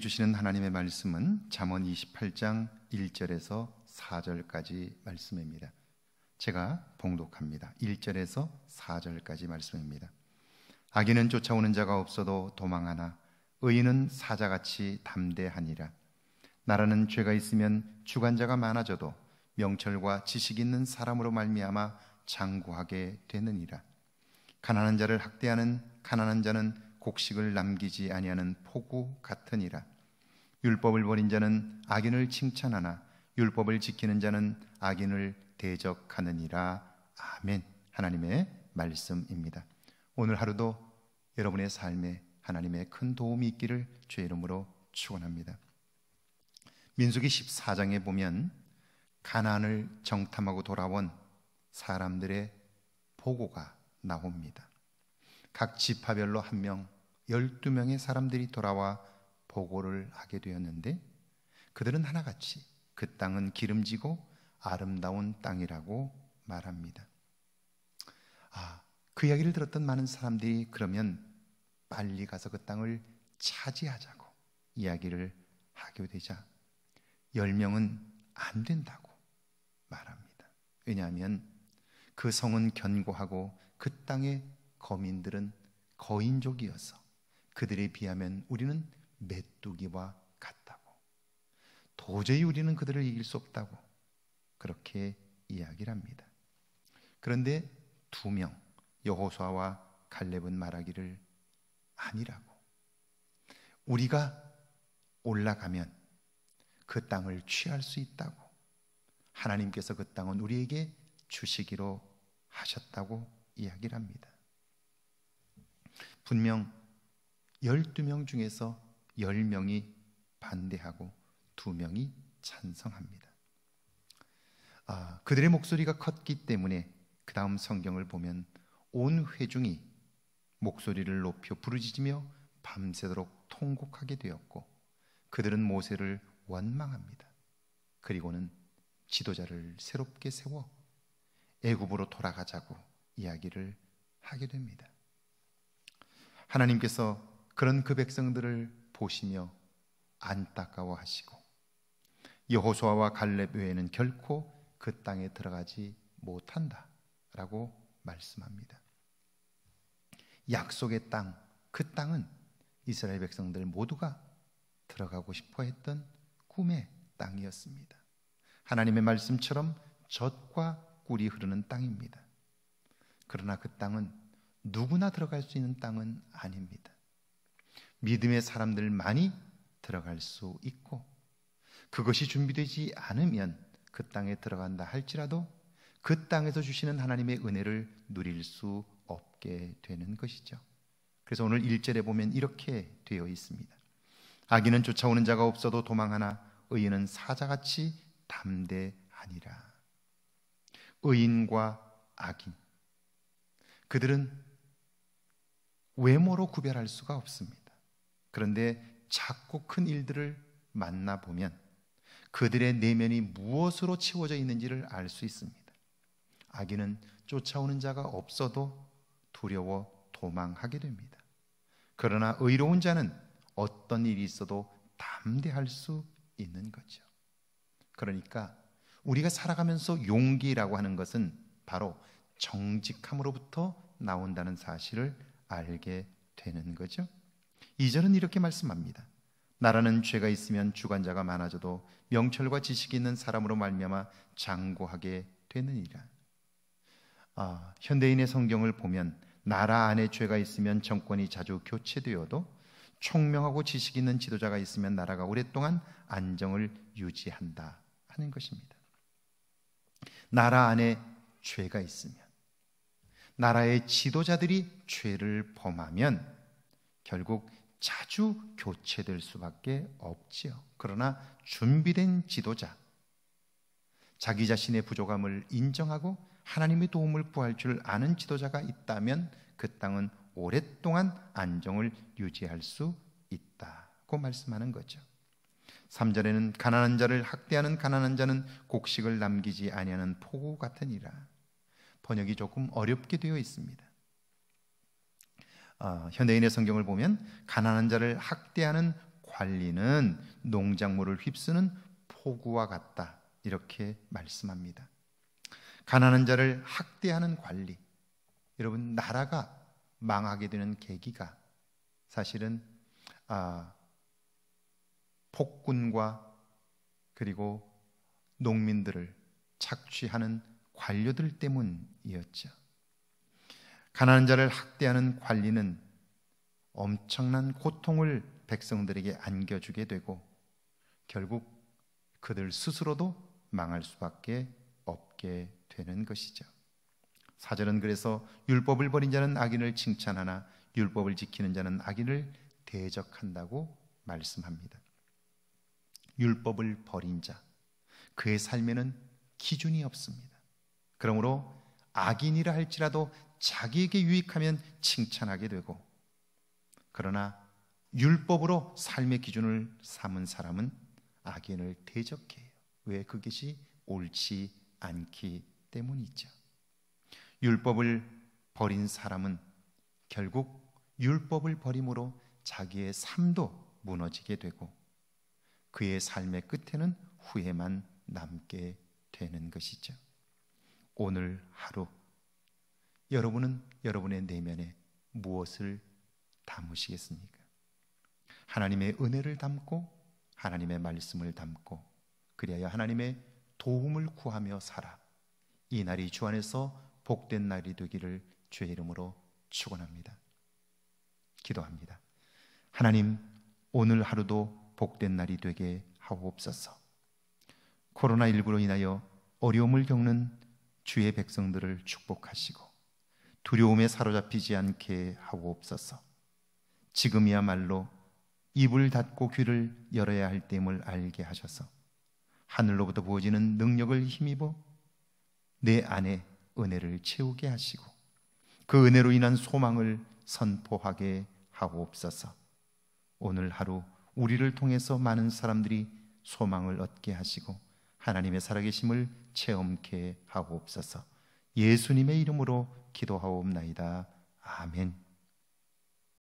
주시는 하나님의 말씀은 잠언 28장 1절에서 4절까지 말씀입니다. 제가 봉독합니다. 1절에서 4절까지 말씀입니다. 악인은 쫓아오는 자가 없어도 도망하나 의인은 사자같이 담대하니라. 나라는 죄가 있으면 주관자가 많아져도 명철과 지식 있는 사람으로 말미암아 장구하게 되느니라. 가난한 자를 학대하는 가난한 자는 곡식을 남기지 아니하는 폭우 같으니라. 율법을 버린 자는 악인을 칭찬하나 율법을 지키는 자는 악인을 대적하느니라. 아멘. 하나님의 말씀입니다. 오늘 하루도 여러분의 삶에 하나님의 큰 도움이 있기를 주의 이름으로 축원합니다. 민수기 14장에 보면 가난을 정탐하고 돌아온 사람들의 보고가 나옵니다. 각 지파별로 한 명, 열두 명의 사람들이 돌아와 보고를 하게 되었는데 그들은 하나같이 그 땅은 기름지고 아름다운 땅이라고 말합니다. 아, 그 이야기를 들었던 많은 사람들이 그러면 빨리 가서 그 땅을 차지하자고 이야기를 하게 되자 10명은 안 된다고 말합니다. 왜냐하면 그 성은 견고하고 그 땅에 거민들은 거인족이어서 그들에 비하면 우리는 메뚜기와 같다고. 도저히 우리는 그들을 이길 수 없다고. 그렇게 이야기를 합니다. 그런데 두 명, 여호수아와 갈렙은 말하기를 아니라고. 우리가 올라가면 그 땅을 취할 수 있다고. 하나님께서 그 땅은 우리에게 주시기로 하셨다고 이야기를 합니다. 분명 12명 중에서 10명이 반대하고 2명이 찬성합니다. 아, 그들의 목소리가 컸기 때문에 그 다음 성경을 보면 온 회중이 목소리를 높여 부르짖으며 밤새도록 통곡하게 되었고 그들은 모세를 원망합니다. 그리고는 지도자를 새롭게 세워 애굽으로 돌아가자고 이야기를 하게 됩니다. 하나님께서 그런 그 백성들을 보시며 안타까워하시고 여호수아와 갈렙 외에는 결코 그 땅에 들어가지 못한다라고 말씀합니다. 약속의 땅, 그 땅은 이스라엘 백성들 모두가 들어가고 싶어 했던 꿈의 땅이었습니다. 하나님의 말씀처럼 젖과 꿀이 흐르는 땅입니다. 그러나 그 땅은 누구나 들어갈 수 있는 땅은 아닙니다. 믿음의 사람들만이 들어갈 수 있고 그것이 준비되지 않으면 그 땅에 들어간다 할지라도 그 땅에서 주시는 하나님의 은혜를 누릴 수 없게 되는 것이죠. 그래서 오늘 일절에 보면 이렇게 되어 있습니다. 악인은 쫓아오는 자가 없어도 도망하나 의인은 사자같이 담대하니라. 의인과 악인 그들은 외모로 구별할 수가 없습니다. 그런데 작고 큰 일들을 만나보면 그들의 내면이 무엇으로 채워져 있는지를 알 수 있습니다. 악인은 쫓아오는 자가 없어도 두려워 도망하게 됩니다. 그러나 의로운 자는 어떤 일이 있어도 담대할 수 있는 거죠. 그러니까 우리가 살아가면서 용기라고 하는 것은 바로 정직함으로부터 나온다는 사실을 알게 되는 거죠. 2절은 이렇게 말씀합니다. 나라는 죄가 있으면 주관자가 많아져도 명철과 지식이 있는 사람으로 말미암아 장고하게 되느니라. 아, 현대인의 성경을 보면 나라 안에 죄가 있으면 정권이 자주 교체되어도 총명하고 지식 있는 지도자가 있으면 나라가 오랫동안 안정을 유지한다 하는 것입니다. 나라 안에 죄가 있으면 나라의 지도자들이 죄를 범하면 결국 자주 교체될 수밖에 없지요. 그러나 준비된 지도자, 자기 자신의 부족함을 인정하고 하나님의 도움을 구할 줄 아는 지도자가 있다면 그 땅은 오랫동안 안정을 유지할 수 있다고 말씀하는 거죠. 3절에는 가난한 자를 학대하는 가난한 자는 곡식을 남기지 아니하는 포구 같으니라. 번역이 조금 어렵게 되어 있습니다. 어, 현대인의 성경을 보면 가난한 자를 학대하는 관리는 농작물을 휩쓰는 폭우와 같다 이렇게 말씀합니다. 가난한 자를 학대하는 관리. 여러분 나라가 망하게 되는 계기가 사실은 아, 폭군과 그리고 농민들을 착취하는 관료들 때문이었죠. 가난한 자를 학대하는 관리는 엄청난 고통을 백성들에게 안겨주게 되고 결국 그들 스스로도 망할 수밖에 없게 되는 것이죠. 사절은 그래서 율법을 버린 자는 악인을 칭찬하나 율법을 지키는 자는 악인을 대적한다고 말씀합니다. 율법을 버린 자, 그의 삶에는 기준이 없습니다. 그러므로 악인이라 할지라도 자기에게 유익하면 칭찬하게 되고 그러나 율법으로 삶의 기준을 삼은 사람은 악인을 대적해요. 왜 그것이 옳지 않기 때문이죠. 율법을 버린 사람은 결국 율법을 버림으로 자기의 삶도 무너지게 되고 그의 삶의 끝에는 후회만 남게 되는 것이죠. 오늘 하루 여러분은 여러분의 내면에 무엇을 담으시겠습니까? 하나님의 은혜를 담고 하나님의 말씀을 담고 그리하여 하나님의 도움을 구하며 살아 이 날이 주 안에서 복된 날이 되기를 주의 이름으로 축원합니다. 기도합니다. 하나님 오늘 하루도 복된 날이 되게 하옵소서. 코로나19로 인하여 어려움을 겪는 주의 백성들을 축복하시고 두려움에 사로잡히지 않게 하고옵소서. 지금이야말로 입을 닫고 귀를 열어야 할 땜을 알게 하셔서 하늘로부터 부어지는 능력을 힘입어 내 안에 은혜를 채우게 하시고 그 은혜로 인한 소망을 선포하게 하고옵소서. 오늘 하루 우리를 통해서 많은 사람들이 소망을 얻게 하시고 하나님의 살아계심을 체험케 하옵소서. 예수님의 이름으로 기도하옵나이다. 아멘.